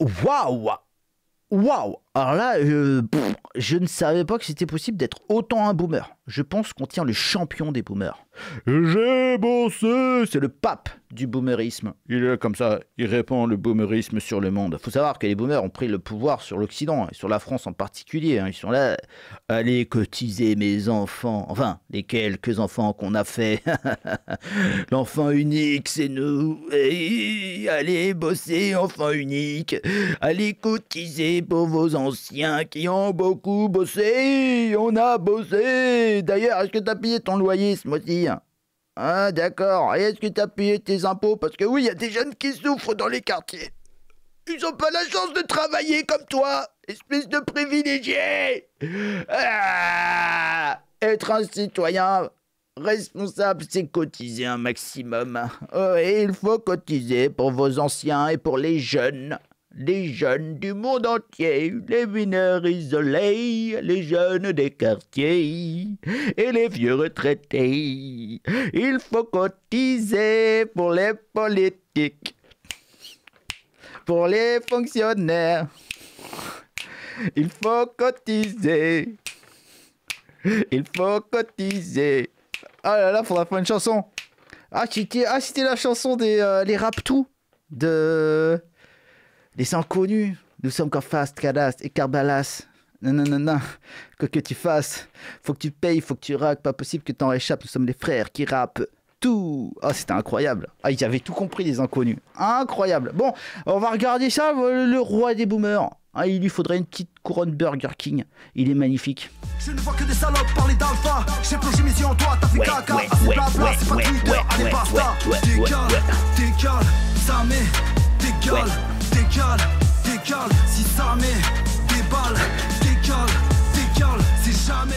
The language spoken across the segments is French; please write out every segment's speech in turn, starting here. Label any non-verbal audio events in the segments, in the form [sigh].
Uau! Uau! Alors là, euh, je ne savais pas que c'était possible d'être autant un boomer. Je pense qu'on tient le champion des boomers. J'ai bossé C'est le pape du boomerisme. Il est comme ça, il répand le boomerisme sur le monde. Faut savoir que les boomers ont pris le pouvoir sur l'Occident, et sur la France en particulier. Hein. Ils sont là, allez cotiser mes enfants. Enfin, les quelques enfants qu'on a fait. [laughs] L'enfant unique, c'est nous. allez bosser, enfant unique. Allez cotiser pour vos enfants anciens qui ont beaucoup bossé. On a bossé. D'ailleurs, est-ce que t'as payé ton loyer ce mois-ci Ah, d'accord. Et est-ce que t'as payé tes impôts Parce que oui, il y a des jeunes qui souffrent dans les quartiers. Ils ont pas la chance de travailler comme toi, espèce de privilégié. Ah, être un citoyen responsable, c'est cotiser un maximum. Hein. Oh, et il faut cotiser pour vos anciens et pour les jeunes les jeunes du monde entier, les mineurs isolés, les jeunes des quartiers et les vieux retraités. Il faut cotiser pour les politiques, pour les fonctionnaires. Il faut cotiser. Il faut cotiser. Ah là là, il faudra faire une chanson. Ah, ah c'était ah, la chanson des euh, les rap de les inconnus, nous sommes Fast, cadast et Carbalas. Non, non, non, non. Quoi que tu fasses, faut que tu payes, faut que tu raques. Pas possible que t'en réchappes. Nous sommes les frères qui rappent tout. Ah, c'était incroyable. Ah, ils avaient tout compris, les inconnus. Incroyable. Bon, on va regarder ça, le roi des boomers. Ah, il lui faudrait une petite couronne Burger King. Il est magnifique. Je ne vois que des salopes parler d'alpha. J'ai plongé en toi, fait caca. ça met, si ça des balles. c'est jamais.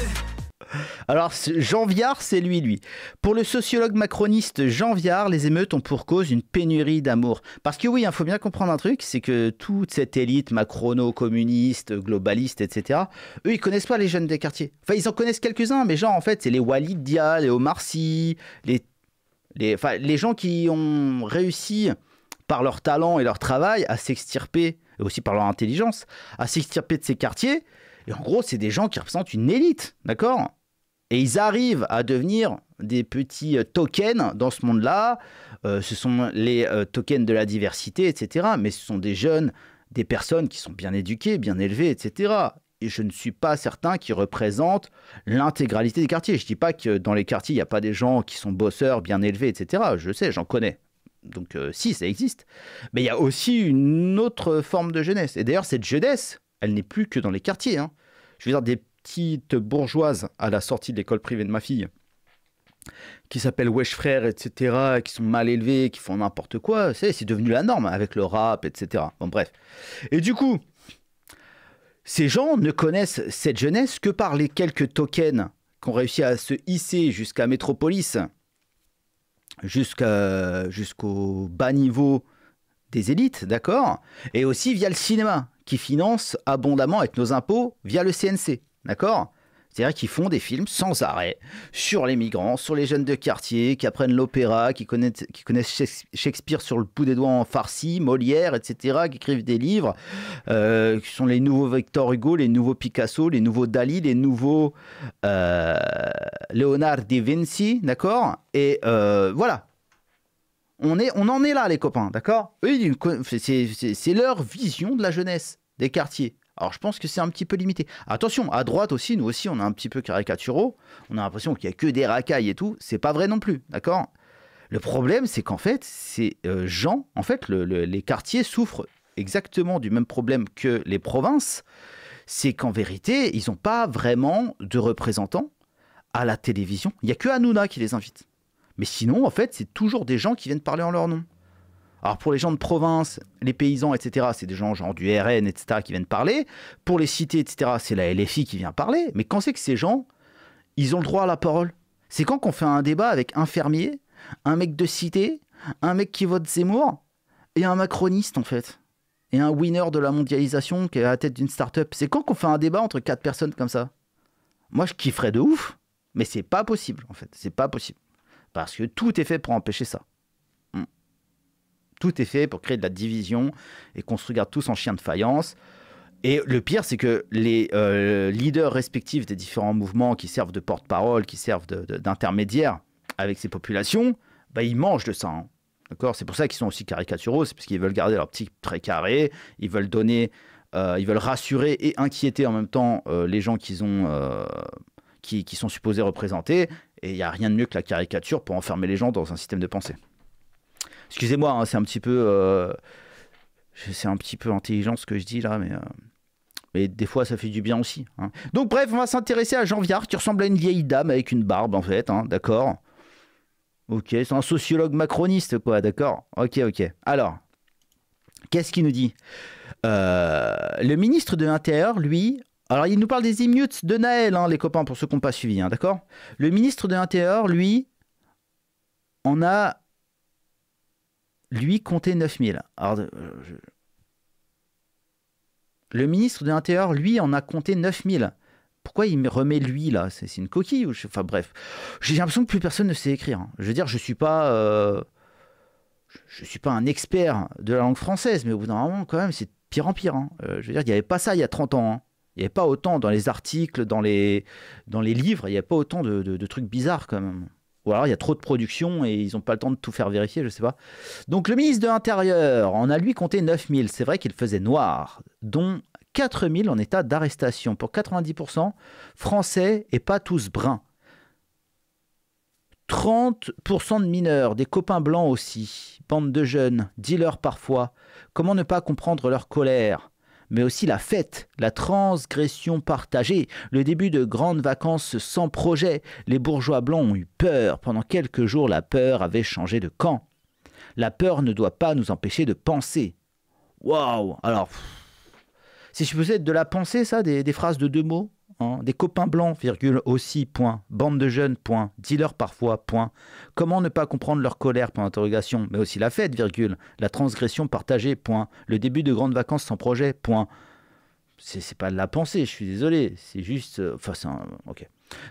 Alors, Jean Viard, c'est lui, lui. Pour le sociologue macroniste Jean Viard, les émeutes ont pour cause une pénurie d'amour. Parce que oui, il hein, faut bien comprendre un truc, c'est que toute cette élite macrono-communiste, globaliste, etc., eux, ils connaissent pas les jeunes des quartiers. Enfin, ils en connaissent quelques-uns, mais genre, en fait, c'est les Walidia, les Omar Sy, les, les, les gens qui ont réussi par leur talent et leur travail, à s'extirper, et aussi par leur intelligence, à s'extirper de ces quartiers. Et en gros, c'est des gens qui représentent une élite, d'accord Et ils arrivent à devenir des petits euh, tokens dans ce monde-là. Euh, ce sont les euh, tokens de la diversité, etc. Mais ce sont des jeunes, des personnes qui sont bien éduquées, bien élevées, etc. Et je ne suis pas certain qu'ils représentent l'intégralité des quartiers. Je ne dis pas que dans les quartiers, il n'y a pas des gens qui sont bosseurs, bien élevés, etc. Je sais, j'en connais. Donc euh, si, ça existe. Mais il y a aussi une autre forme de jeunesse. Et d'ailleurs, cette jeunesse, elle n'est plus que dans les quartiers. Hein. Je veux dire, des petites bourgeoises à la sortie de l'école privée de ma fille, qui s'appellent Wesh Frères, etc., qui sont mal élevées, qui font n'importe quoi, c'est devenu la norme avec le rap, etc. Bon, bref. Et du coup, ces gens ne connaissent cette jeunesse que par les quelques tokens qu'on réussi à se hisser jusqu'à Métropolis jusqu'au bas niveau des élites, d'accord Et aussi via le cinéma, qui finance abondamment avec nos impôts via le CNC, d'accord c'est-à-dire qu'ils font des films sans arrêt sur les migrants, sur les jeunes de quartier qui apprennent l'opéra, qui connaissent, qui connaissent Shakespeare sur le bout des doigts en farci, Molière, etc., qui écrivent des livres, euh, qui sont les nouveaux Victor Hugo, les nouveaux Picasso, les nouveaux Dali, les nouveaux euh, Leonardo da Vinci, d'accord Et euh, voilà, on, est, on en est là, les copains, d'accord C'est leur vision de la jeunesse, des quartiers. Alors je pense que c'est un petit peu limité. Attention, à droite aussi, nous aussi, on est un petit peu caricaturaux. On a l'impression qu'il n'y a que des racailles et tout. C'est pas vrai non plus, d'accord Le problème, c'est qu'en fait, ces gens, euh, en fait, les quartiers souffrent exactement du même problème que les provinces. C'est qu'en vérité, ils n'ont pas vraiment de représentants à la télévision. Il n'y a que Hanouna qui les invite. Mais sinon, en fait, c'est toujours des gens qui viennent parler en leur nom. Alors pour les gens de province, les paysans, etc., c'est des gens genre du RN, etc., qui viennent parler. Pour les cités, etc., c'est la LFI qui vient parler. Mais quand c'est que ces gens, ils ont le droit à la parole C'est quand qu'on fait un débat avec un fermier, un mec de cité, un mec qui vote Zemmour et un macroniste en fait et un winner de la mondialisation qui est à la tête d'une start-up. C'est quand qu'on fait un débat entre quatre personnes comme ça Moi, je kifferais de ouf, mais c'est pas possible en fait. C'est pas possible. Parce que tout est fait pour empêcher ça. Tout est fait pour créer de la division et qu'on se regarde tous en chien de faïence. Et le pire, c'est que les euh, leaders respectifs des différents mouvements qui servent de porte-parole, qui servent d'intermédiaire avec ces populations, bah, ils mangent de ça. Hein. D'accord C'est pour ça qu'ils sont aussi caricaturaux, c'est parce qu'ils veulent garder leur petit trait carré, ils veulent donner, euh, ils veulent rassurer et inquiéter en même temps euh, les gens qu'ils ont, qui, qui sont supposés représenter. Et il n'y a rien de mieux que la caricature pour enfermer les gens dans un système de pensée. Excusez-moi, hein, c'est un petit peu. Euh, c'est un petit peu intelligent ce que je dis là, mais. Euh, mais des fois, ça fait du bien aussi. Hein. Donc, bref, on va s'intéresser à Jean Viard, qui ressemble à une vieille dame avec une barbe, en fait, hein, d'accord Ok, c'est un sociologue macroniste, quoi, d'accord Ok, ok. Alors, qu'est-ce qu'il nous dit euh, Le ministre de l'Intérieur, lui, alors il nous parle des immutes de Naël, les copains, pour ceux qui n'ont pas suivi, d'accord Le ministre de l'Intérieur, lui, on a lui comptait 9000. Euh, Le ministre de l'Intérieur, lui, en a compté 9000. Pourquoi il me remet lui là C'est une coquille ou Enfin bref, j'ai l'impression que plus personne ne sait écrire. Hein. Je veux dire, je suis euh, suis pas un expert de la langue française, mais au bout d'un moment, quand même, c'est pire en pire. Hein. Euh, je veux dire, il n'y avait pas ça il y a 30 ans. Hein. Il n'y avait pas autant dans les articles, dans les, dans les livres, il n'y avait pas autant de, de trucs bizarres quand même. Ou alors il y a trop de production et ils n'ont pas le temps de tout faire vérifier, je ne sais pas. Donc le ministre de l'Intérieur on a lui compté 9000. C'est vrai qu'il faisait noir, dont 4000 en état d'arrestation. Pour 90% français et pas tous bruns. 30% de mineurs, des copains blancs aussi, bande de jeunes, dealers parfois. Comment ne pas comprendre leur colère mais aussi la fête, la transgression partagée, le début de grandes vacances sans projet. Les bourgeois blancs ont eu peur. Pendant quelques jours, la peur avait changé de camp. La peur ne doit pas nous empêcher de penser. Waouh Alors, si je être de la pensée, ça, des phrases de deux mots Hein, des copains blancs, virgule aussi, point, bande de jeunes, point, dealers parfois, point. Comment ne pas comprendre leur colère, point l'interrogation, mais aussi la fête, virgule, la transgression partagée, point, le début de grandes vacances sans projet, point. C'est pas de la pensée, je suis désolé, c'est juste. Euh, enfin, ok.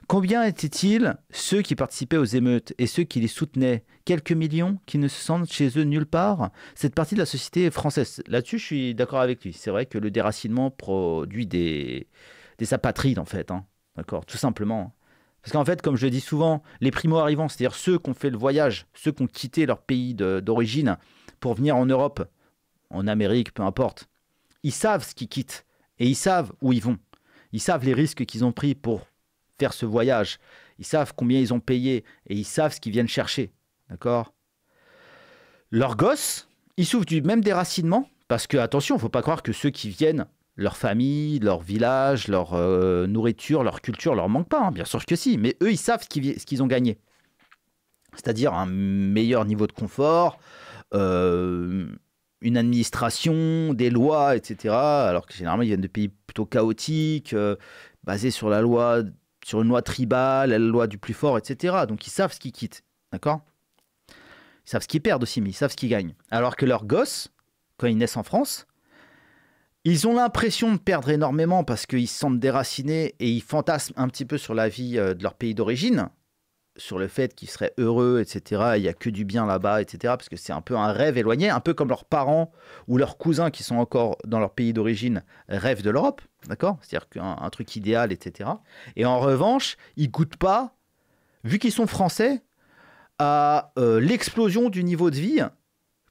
Combien étaient-ils ceux qui participaient aux émeutes et ceux qui les soutenaient Quelques millions qui ne se sentent chez eux nulle part Cette partie de la société française, là-dessus je suis d'accord avec lui, c'est vrai que le déracinement produit des, sa patrie, en fait. Hein. D'accord Tout simplement. Parce qu'en fait, comme je le dis souvent, les primo-arrivants, c'est-à-dire ceux qui ont fait le voyage, ceux qui ont quitté leur pays d'origine pour venir en Europe, en Amérique, peu importe, ils savent ce qu'ils quittent et ils savent où ils vont. Ils savent les risques qu'ils ont pris pour faire ce voyage. Ils savent combien ils ont payé et ils savent ce qu'ils viennent chercher. D'accord Leurs gosses, ils souffrent du même déracinement parce que, attention, il ne faut pas croire que ceux qui viennent leur famille, leur village, leur euh, nourriture, leur culture leur manque pas, hein. bien sûr que si, mais eux, ils savent ce qu'ils ont gagné. C'est-à-dire un meilleur niveau de confort, euh, une administration, des lois, etc. Alors que généralement, ils viennent de pays plutôt chaotiques, euh, basés sur la loi, sur une loi tribale, la loi du plus fort, etc. Donc ils savent ce qu'ils quittent, d'accord Ils savent ce qu'ils perdent aussi, mais ils savent ce qu'ils gagnent. Alors que leurs gosses, quand ils naissent en France, ils ont l'impression de perdre énormément parce qu'ils se sentent déracinés et ils fantasment un petit peu sur la vie euh, de leur pays d'origine, sur le fait qu'ils seraient heureux, etc. Il n'y a que du bien là-bas, etc. Parce que c'est un peu un rêve éloigné, un peu comme leurs parents ou leurs cousins qui sont encore dans leur pays d'origine rêvent de l'Europe, d'accord C'est-à-dire qu'un un truc idéal, etc. Et en revanche, ils goûtent pas, vu qu'ils sont français, à euh, l'explosion du niveau de vie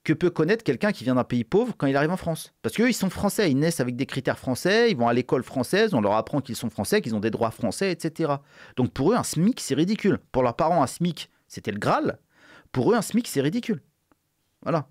que peut connaître quelqu'un qui vient d'un pays pauvre quand il arrive en France. Parce qu'eux, ils sont français, ils naissent avec des critères français, ils vont à l'école française, on leur apprend qu'ils sont français, qu'ils ont des droits français, etc. Donc pour eux, un SMIC, c'est ridicule. Pour leurs parents, un SMIC, c'était le Graal. Pour eux, un SMIC, c'est ridicule. Voilà.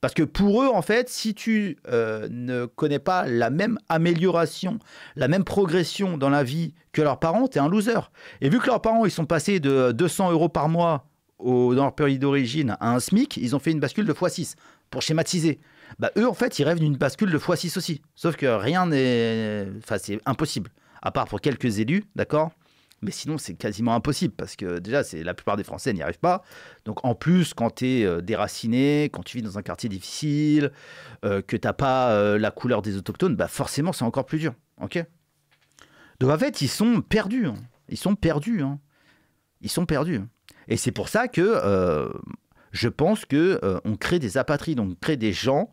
Parce que pour eux, en fait, si tu euh, ne connais pas la même amélioration, la même progression dans la vie que leurs parents, tu es un loser. Et vu que leurs parents, ils sont passés de 200 euros par mois dans leur pays d'origine à un SMIC, ils ont fait une bascule de x6 pour schématiser. Bah, eux, en fait, ils rêvent d'une bascule de x6 aussi. Sauf que rien n'est. Enfin, c'est impossible. À part pour quelques élus, d'accord mais sinon, c'est quasiment impossible parce que déjà, c'est la plupart des Français n'y arrivent pas. Donc, en plus, quand tu es euh, déraciné, quand tu vis dans un quartier difficile, euh, que tu n'as pas euh, la couleur des autochtones, bah forcément, c'est encore plus dur. Ok Donc, en fait, ils sont perdus. Hein. Ils sont perdus. Hein. Ils sont perdus. Et c'est pour ça que euh, je pense que euh, on crée des apatrides, on crée des gens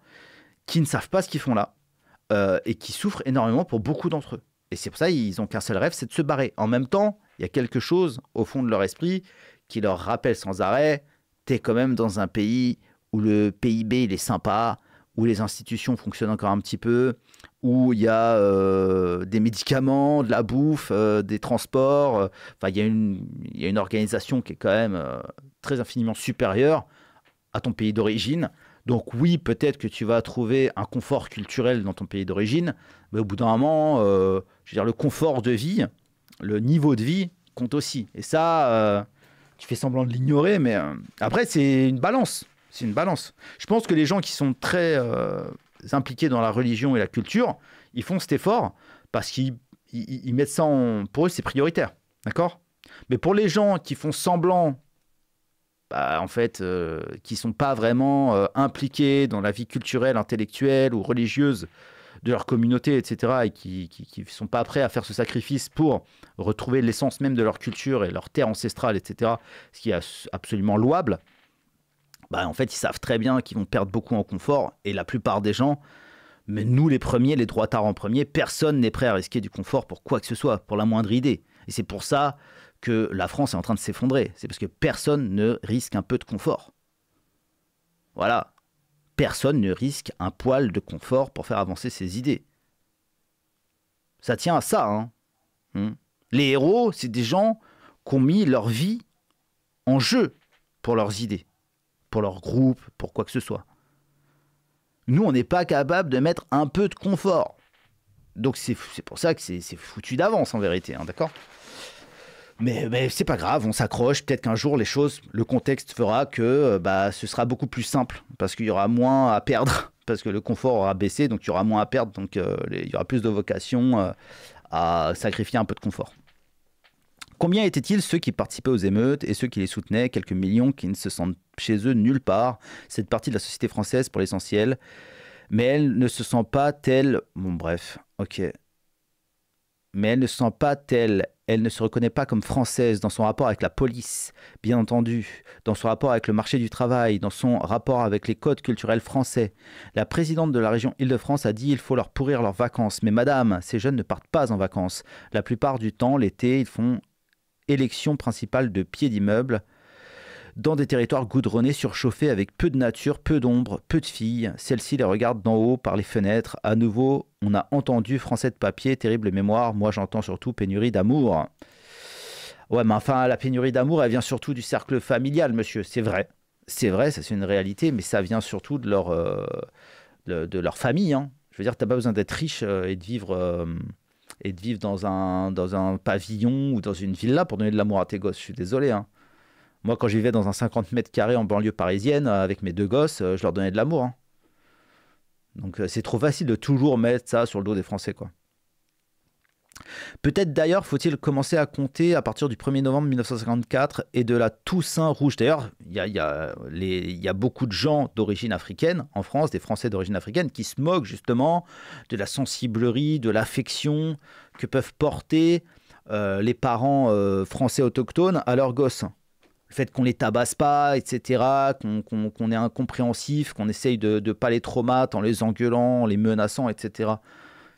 qui ne savent pas ce qu'ils font là euh, et qui souffrent énormément pour beaucoup d'entre eux. Et c'est pour ça qu'ils ont qu'un seul rêve, c'est de se barrer. En même temps, il y a quelque chose au fond de leur esprit qui leur rappelle sans arrêt, t'es quand même dans un pays où le PIB il est sympa, où les institutions fonctionnent encore un petit peu, où il y a euh, des médicaments, de la bouffe, euh, des transports. Euh, enfin, il y, a une, organisation qui est quand même très infiniment supérieure à ton pays d'origine. Donc oui, peut-être que tu vas trouver un confort culturel dans ton pays d'origine, mais au bout d'un moment, je veux dire, le confort de vie, le niveau de vie compte aussi. Et ça, tu fais semblant de l'ignorer, mais après, c'est une balance. C'est une balance. Je pense que les gens qui sont très euh, impliqués dans la religion et la culture, ils font cet effort parce qu'ils mettent ça en... Pour eux, c'est prioritaire. D'accord Mais pour les gens qui font semblant, bah, en fait, euh, qui ne sont pas vraiment euh, impliqués dans la vie culturelle, intellectuelle ou religieuse de leur communauté, etc., et qui ne sont pas prêts à faire ce sacrifice pour retrouver l'essence même de leur culture et leur terre ancestrale, etc., ce qui est absolument louable, bah, en fait, ils savent très bien qu'ils vont perdre beaucoup en confort. Et la plupart des gens, mais nous les premiers, les droits tard en premier, personne n'est prêt à risquer du confort pour quoi que ce soit, pour la moindre idée. Et c'est pour ça que la France est en train de s'effondrer. C'est parce que personne ne risque un peu de confort. Voilà. Personne ne risque un poil de confort pour faire avancer ses idées. Ça tient à ça. Hein. Hmm. Les héros, c'est des gens qui ont mis leur vie en jeu pour leurs idées pour leur groupe, pour quoi que ce soit. Nous, on n'est pas capable de mettre un peu de confort. Donc c'est pour ça que c'est foutu d'avance en vérité, hein, d'accord mais, mais c'est pas grave, on s'accroche. Peut-être qu'un jour, les choses, le contexte fera que euh, bah, ce sera beaucoup plus simple parce qu'il y aura moins à perdre, [laughs] parce que le confort aura baissé, donc il y aura moins à perdre, donc euh, il y aura plus de vocation euh, à sacrifier un peu de confort. Combien étaient-ils ceux qui participaient aux émeutes et ceux qui les soutenaient Quelques millions qui ne se sentent chez eux nulle part. Cette partie de la société française pour l'essentiel. Mais elle ne se sent pas telle. Bon, bref, ok. Mais elle ne se sent pas telle. Elle ne se reconnaît pas comme française dans son rapport avec la police, bien entendu, dans son rapport avec le marché du travail, dans son rapport avec les codes culturels français. La présidente de la région Île-de-France a dit il faut leur pourrir leurs vacances. Mais madame, ces jeunes ne partent pas en vacances. La plupart du temps, l'été, ils font élection principale de pied d'immeuble dans des territoires goudronnés, surchauffés, avec peu de nature, peu d'ombre, peu de filles. Celles-ci les regardent d'en haut par les fenêtres. À nouveau, on a entendu français de papier, terrible mémoire. Moi, j'entends surtout pénurie d'amour. Ouais, mais enfin, la pénurie d'amour, elle vient surtout du cercle familial, monsieur. C'est vrai. C'est vrai, ça c'est une réalité, mais ça vient surtout de leur, euh, de, leur famille. Hein. Je veux dire, t'as pas besoin d'être riche euh, et de vivre. Euh, et de vivre dans un, dans un pavillon ou dans une villa pour donner de l'amour à tes gosses. Je suis désolé. Hein. Moi, quand je vivais dans un 50 mètres carrés en banlieue parisienne euh, avec mes deux gosses, euh, je leur donnais de l'amour. Hein. Donc euh, c'est trop facile de toujours mettre ça sur le dos des Français. quoi. Peut-être d'ailleurs faut-il commencer à compter à partir du 1er novembre 1954 et de la Toussaint Rouge. D'ailleurs, il y, a, beaucoup de gens d'origine africaine en France, des Français d'origine africaine, qui se moquent justement de la sensiblerie, de l'affection que peuvent porter euh, les parents euh, français autochtones à leurs gosses. Le fait qu'on les tabasse pas, etc., qu'on est incompréhensif, qu'on essaye de ne pas les traumatiser en les engueulant, les menaçant, etc.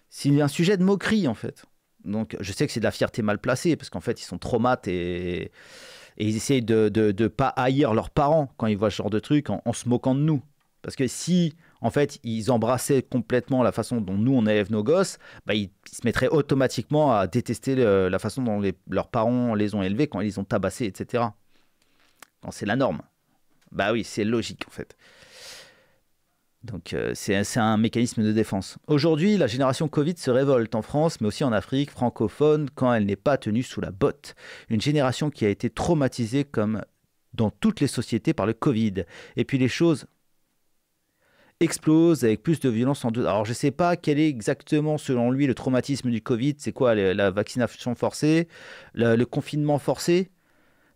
c'est un sujet de moquerie, en fait. Donc je sais que c'est de la fierté mal placée, parce qu'en fait, ils sont traumatisés et, ils essayent de ne pas haïr leurs parents quand ils voient ce genre de truc en, se moquant de nous. Parce que si, en fait, ils embrassaient complètement la façon dont nous, on élève nos gosses, bah, ils, se mettraient automatiquement à détester la façon dont leurs parents les ont élevés, quand ils ont tabassé, etc. Quand c'est la norme. Bah oui, c'est logique, en fait. Donc euh, c'est un mécanisme de défense. Aujourd'hui, la génération Covid se révolte en France, mais aussi en Afrique francophone, quand elle n'est pas tenue sous la botte. Une génération qui a été traumatisée, comme dans toutes les sociétés, par le Covid. Et puis les choses explosent avec plus de violence en doute. Alors je ne sais pas quel est exactement, selon lui, le traumatisme du Covid. C'est quoi la vaccination forcée, le, confinement forcé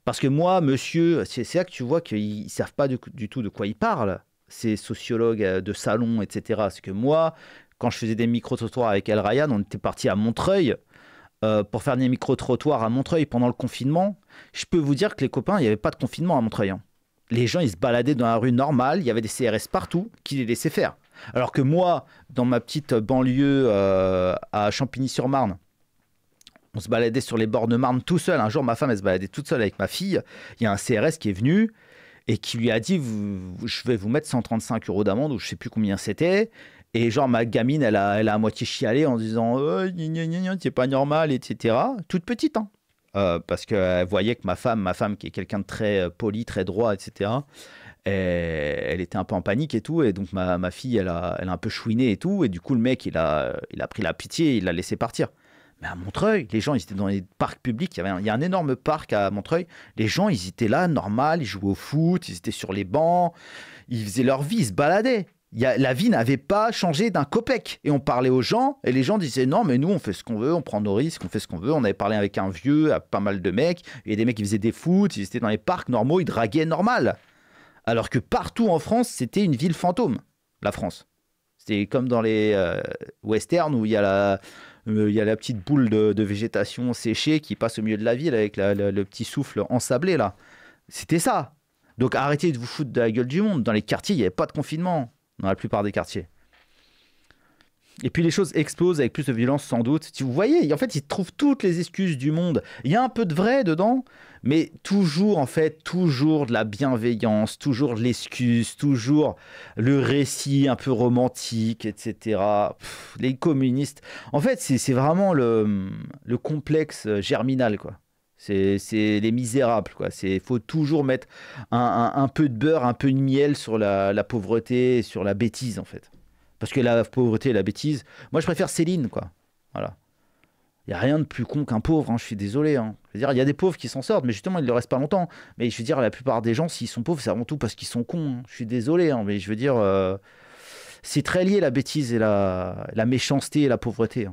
parce que moi, monsieur, c'est là que tu vois qu'ils ne savent pas du, tout de quoi ils parlent ces sociologues euh, de salon, etc. C'est que moi, quand je faisais des micro-trottoirs avec El Ryan, on était parti à Montreuil euh, pour faire des micro-trottoirs à Montreuil pendant le confinement. Je peux vous dire que les copains, il n'y avait pas de confinement à Montreuil. Hein. Les gens, ils se baladaient dans la rue normale, il y avait des CRS partout qui les laissaient faire. Alors que moi, dans ma petite banlieue euh, à Champigny-sur-Marne, on se baladait sur les bords de Marne tout seul. Un jour, ma femme, elle se baladait toute seule avec ma fille. Il y a un CRS qui est venu, et qui lui a dit Je vais vous mettre 135 euros d'amende, ou je sais plus combien c'était. Et genre, ma gamine, elle a, à moitié chialé en disant euh, C'est pas normal, etc. Toute petite, hein. Euh, parce qu'elle voyait que ma femme, ma femme qui est quelqu'un de très euh, poli, très droit, etc., eh, elle était un peu en panique et tout. Et donc, ma, fille, elle a, elle a un peu chouiné et tout. Et du coup, le mec, il a, il a pris la pitié il l'a laissé partir. Mais à Montreuil, les gens, ils étaient dans les parcs publics. Il y, avait a un énorme parc à Montreuil. Les gens, ils étaient là, normal, ils jouaient au foot, ils étaient sur les bancs, ils faisaient leur vie, ils se baladaient. la vie n'avait pas changé d'un copec. Et on parlait aux gens, et les gens disaient non, mais nous, on fait ce qu'on veut, on prend nos risques, on fait ce qu'on veut. On avait parlé avec un vieux, à pas mal de mecs. Il y a des mecs qui faisaient des foot, ils étaient dans les parcs normaux, ils draguaient normal. Alors que partout en France, c'était une ville fantôme, la France. C'était comme dans les euh, westerns où il y a la euh, il y a la petite boule de, végétation séchée qui passe au milieu de la ville avec le petit souffle ensablé là. C'était ça. Donc arrêtez de vous foutre de la gueule du monde. Dans les quartiers, il n'y avait pas de confinement, dans la plupart des quartiers. Et puis les choses explosent avec plus de violence sans doute. Vous voyez, en fait, ils trouvent toutes les excuses du monde. Il y a un peu de vrai dedans, mais toujours en fait, toujours de la bienveillance, toujours de l'excuse, toujours le récit un peu romantique, etc. les communistes. En fait, c'est vraiment le, complexe euh, germinal, quoi. C'est les misérables, quoi. C'est faut toujours mettre un, peu de beurre, un peu de miel sur la pauvreté, sur la bêtise, en fait. Parce que la pauvreté et la bêtise. Moi, je préfère Céline, quoi. Voilà. Il n'y a rien de plus con qu'un pauvre, hein, je suis désolé. Hein. dire, il y a des pauvres qui s'en sortent, mais justement, ils ne le restent pas longtemps. Mais je veux dire, la plupart des gens, s'ils sont pauvres, c'est avant tout parce qu'ils sont cons. Hein. Je suis désolé, mais je veux dire, euh, c'est très lié la bêtise et la, méchanceté et la pauvreté.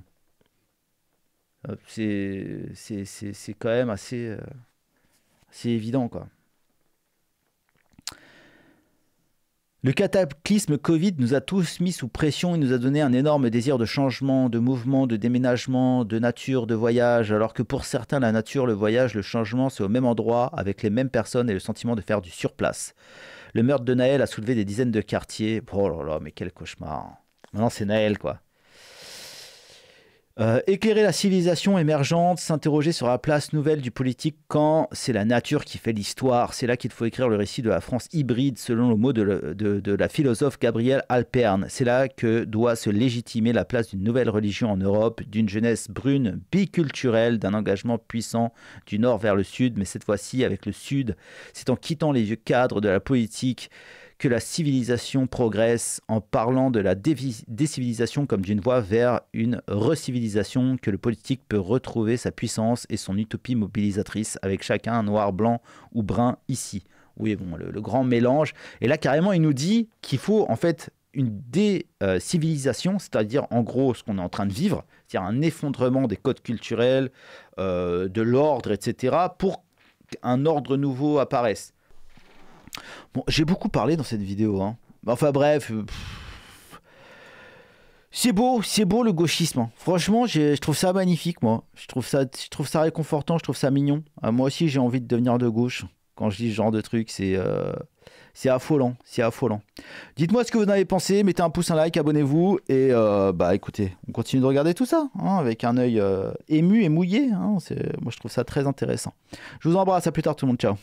Euh, c'est quand même assez, euh, assez évident, quoi. Le cataclysme Covid nous a tous mis sous pression et nous a donné un énorme désir de changement, de mouvement, de déménagement, de nature, de voyage, alors que pour certains la nature, le voyage, le changement, c'est au même endroit, avec les mêmes personnes et le sentiment de faire du surplace. Le meurtre de Naël a soulevé des dizaines de quartiers. Oh là là, mais quel cauchemar. Maintenant c'est Naël quoi. Euh, éclairer la civilisation émergente, s'interroger sur la place nouvelle du politique quand c'est la nature qui fait l'histoire. C'est là qu'il faut écrire le récit de la France hybride, selon le mot de, la philosophe Gabrielle Alperne. C'est là que doit se légitimer la place d'une nouvelle religion en Europe, d'une jeunesse brune biculturelle, d'un engagement puissant du nord vers le sud, mais cette fois-ci avec le sud. C'est en quittant les vieux cadres de la politique que la civilisation progresse en parlant de la décivilisation comme d'une voie vers une recivilisation, que le politique peut retrouver sa puissance et son utopie mobilisatrice avec chacun noir, blanc ou brun ici. Oui, bon, le, grand mélange. Et là, carrément, il nous dit qu'il faut en fait une décivilisation, c'est-à-dire en gros ce qu'on est en train de vivre, c'est-à-dire un effondrement des codes culturels, euh, de l'ordre, etc., pour qu'un ordre nouveau apparaisse j'ai beaucoup parlé dans cette vidéo. Hein. Enfin bref. Euh, c'est beau, c'est beau le gauchisme. Hein. Franchement, je trouve ça magnifique, moi. Je trouve ça, je trouve ça réconfortant, je trouve ça mignon. Ah, moi aussi, j'ai envie de devenir de gauche. Quand je dis ce genre de truc, c'est euh, c'est affolant, c'est affolant. Dites-moi ce que vous en avez pensé, mettez un pouce, un like, abonnez-vous et euh, bah écoutez, on continue de regarder tout ça hein, avec un œil ému et mouillé. moi, je trouve ça très intéressant. Je vous embrasse, à plus tard tout le monde, ciao.